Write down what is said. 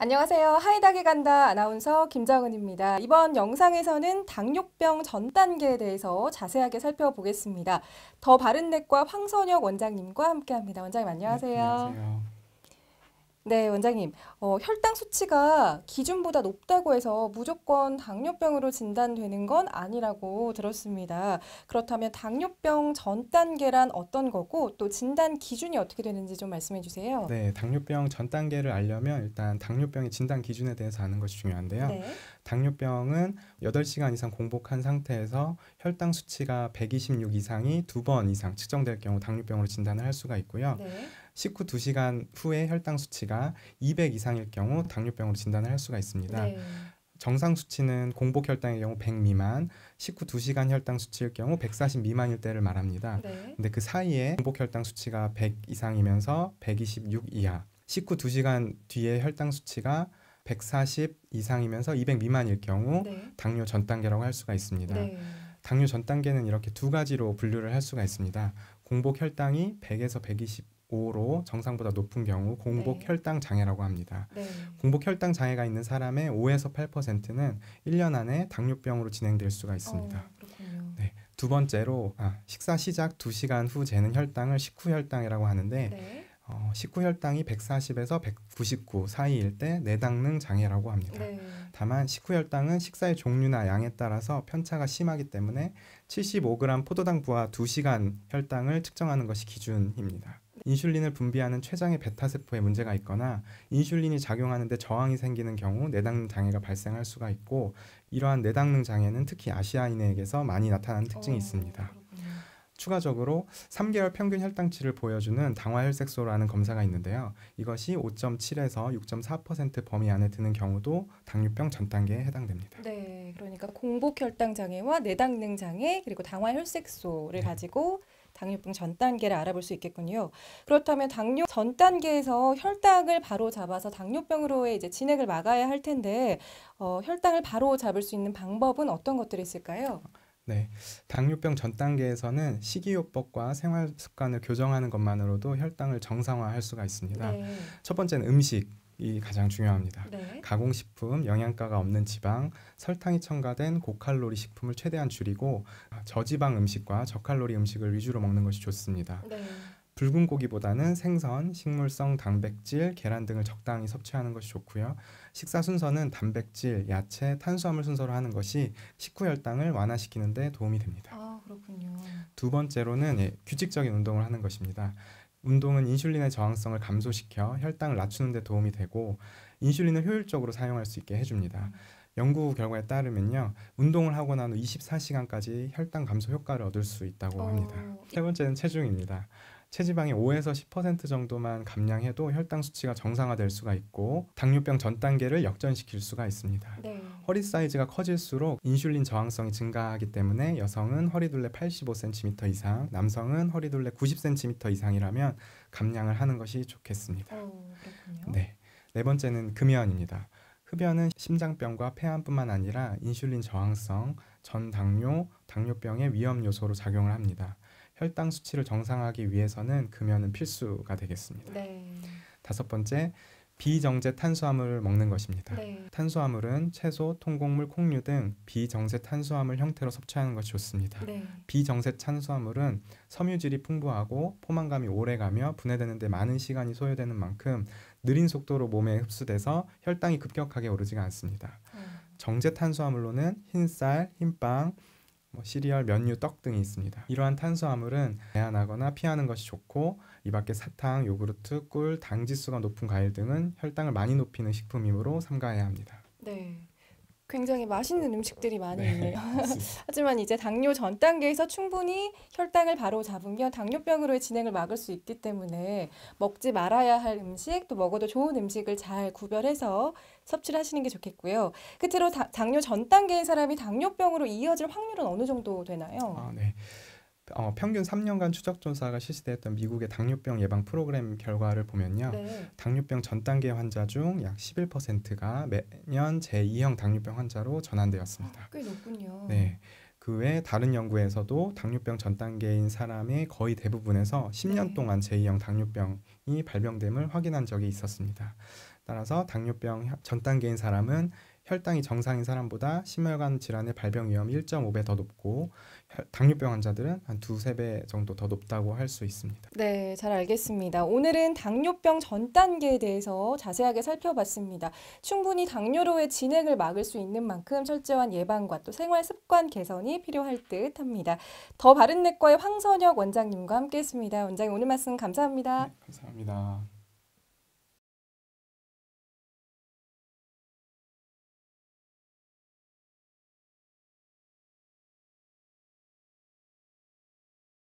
안녕하세요. 하이닥에 간다 아나운서 김정은입니다. 이번 영상에서는 당뇨병 전 단계에 대해서 자세하게 살펴보겠습니다. 더 바른넷과 황선혁 원장님과 함께합니다. 원장님 안녕하세요. 네, 안녕하세요. 네, 원장님. 어, 혈당 수치가 기준보다 높다고 해서 무조건 당뇨병으로 진단되는 건 아니라고 들었습니다. 그렇다면 당뇨병 전 단계란 어떤 거고 또 진단 기준이 어떻게 되는지 좀 말씀해 주세요. 네, 당뇨병 전 단계를 알려면 일단 당뇨병의 진단 기준에 대해서 아는 것이 중요한데요. 네. 당뇨병은 여덟 시간 이상 공복한 상태에서 혈당 수치가 126 이상이 두 번 이상 측정될 경우 당뇨병으로 진단을 할 수가 있고요. 네. 식후 두시간 후에 혈당 수치가 200 이상일 경우 당뇨병으로 진단을 할 수가 있습니다. 네. 정상 수치는 공복 혈당의 경우 100 미만, 식후 2시간 혈당 수치일 경우 140 미만일 때를 말합니다. 네. 근데 그 사이에 공복 혈당 수치가 100 이상이면서 126 이하, 식후 2시간 뒤에 혈당 수치가 140 이상이면서 200 미만일 경우 네. 당뇨 전 단계라고 할 수가 있습니다. 네. 당뇨 전 단계는 이렇게 두 가지로 분류를 할 수가 있습니다. 공복 혈당이 100에서 120 5로 음. 정상보다 높은 경우 공복 네. 혈당 장애라고 합니다. 네. 공복 혈당 장애가 있는 사람의 5에서 8%는 1년 안에 당뇨병으로 진행될 수가 있습니다. 어, 네. 두 번째로 아, 식사 시작 2시간 후 재는 혈당을 식후혈당이라고 하는데 네. 어, 식후혈당이 140에서 199 사이일 때 내당능 장애라고 합니다. 네. 다만 식후혈당은 식사의 종류나 양에 따라서 편차가 심하기 때문에 75g 포도당 부하 2시간 혈당을 측정하는 것이 기준입니다. 인슐린을 분비하는 췌장의 베타세포에 문제가 있거나 인슐린이 작용하는데 저항이 생기는 경우 내당능 장애가 발생할 수가 있고 이러한 내당능 장애는 특히 아시아인에게서 많이 나타나는 특징이 오. 어, 있습니다. 추가적으로 3개월 평균 혈당치를 보여주는 당화혈색소라는 검사가 있는데요. 이것이 5.7에서 6.4% 범위 안에 드는 경우도 당뇨병 전 단계에 해당됩니다. 네, 그러니까 공복 혈당 장애와 내당능 장애 그리고 당화혈색소를 네. 가지고 당뇨병 전 단계를 알아볼 수 있겠군요. 그렇다면 당뇨 전 단계에서 혈당을 바로 잡아서 당뇨병으로의 이제 진행을 막아야 할 텐데 어, 혈당을 바로 잡을 수 있는 방법은 어떤 것들이 있을까요? 네, 당뇨병 전 단계에서는 식이요법과 생활 습관을 교정하는 것만으로도 혈당을 정상화할 수가 있습니다. 네. 첫 번째는 음식. 이 가장 중요합니다. 네. 가공식품, 영양가가 없는 지방, 설탕이 첨가된 고칼로리 식품을 최대한 줄이고 아, 저지방 음식과 저칼로리 음식을 위주로 먹는 것이 좋습니다. 네. 붉은 고기보다는 생선, 식물성 단백질, 계란 등을 적당히 섭취하는 것이 좋고요. 식사 순서는 단백질, 야채, 탄수화물 순서로 하는 것이 식후 혈당을 완화시키는 데 도움이 됩니다. 아, 그렇군요. 두 번째로는 예, 규칙적인 운동을 하는 것입니다. 운동은 인슐린의 저항성을 감소시켜 혈당을 낮추는 데 도움이 되고 인슐린을 효율적으로 사용할 수 있게 해줍니다. 연구 결과에 따르면요 운동을 하고 난 후 24시간까지 혈당 감소 효과를 얻을 수 있다고 합니다. 어... 세 번째는 체중입니다. 체지방이 5에서 10% 정도만 감량해도 혈당 수치가 정상화될 수가 있고 당뇨병 전 단계를 역전시킬 수가 있습니다. 네. 허리 사이즈가 커질수록 인슐린 저항성이 증가하기 때문에 여성은 허리둘레 85cm 이상, 남성은 허리둘레 90cm 이상이라면 감량을 하는 것이 좋겠습니다. 오, 어, 네. 네 번째는 금연입니다. 흡연은 심장병과 폐암뿐만 아니라 인슐린 저항성, 전당뇨, 당뇨병의 위험 요소로 작용을 합니다. 혈당 수치를 정상화하기 위해서는 금연은 필수가 되겠습니다. 네. 다섯 번째 비정제 탄수화물을 먹는 것입니다. 네. 탄수화물은 채소, 통곡물, 콩류 등 비정제 탄수화물 형태로 섭취하는 것이 좋습니다. 네. 비정제 탄수화물은 섬유질이 풍부하고 포만감이 오래가며 분해되는데 많은 시간이 소요되는 만큼 느린 속도로 몸에 흡수돼서 혈당이 급격하게 오르지가 않습니다. 음. 정제 탄수화물로는 흰쌀, 흰빵, 뭐 시리얼, 면류, 떡 등이 있습니다. 이러한 탄수화물은 제한하거나 피하는 것이 좋고 이 밖에 사탕, 요구르트, 꿀, 당지수가 높은 과일 등은 혈당을 많이 높이는 식품이므로 삼가해야 합니다. 네. 굉장히 맛있는 음식들이 많이 네. 있네요. 하지만 이제 당뇨 전 단계에서 충분히 혈당을 바로 잡으면 당뇨병으로의 진행을 막을 수 있기 때문에 먹지 말아야 할 음식 또 먹어도 좋은 음식을 잘 구별해서 섭취를 하시는 게 좋겠고요. 끝으로 다, 당뇨 전 단계인 사람이 당뇨병으로 이어질 확률은 어느 정도 되나요? 아, 네. 어, 평균 3년간 추적조사가 실시되었던 미국의 당뇨병 예방 프로그램 결과를 보면요. 네. 당뇨병 전 단계 환자 중 약 11%가 매년 제2형 당뇨병 환자로 전환되었습니다. 아, 꽤 높군요. 네. 그 외 다른 연구에서도 당뇨병 전 단계인 사람의 거의 대부분에서 10년 네. 동안 제2형 당뇨병이 발병됨을 확인한 적이 있었습니다. 따라서 당뇨병 전 단계인 사람은 혈당이 정상인 사람보다 심혈관 질환의 발병 위험이 1.5배 더 높고 당뇨병 환자들은 한 두세 배 정도 더 높다고 할 수 있습니다. 네, 잘 알겠습니다. 오늘은 당뇨병 전 단계에 대해서 자세하게 살펴봤습니다. 충분히 당뇨로의 진행을 막을 수 있는 만큼 철저한 예방과 또 생활 습관 개선이 필요할 듯 합니다. 더 바른 내과의 황선혁 원장님과 함께했습니다. 원장님 오늘 말씀 감사합니다. 네, 감사합니다.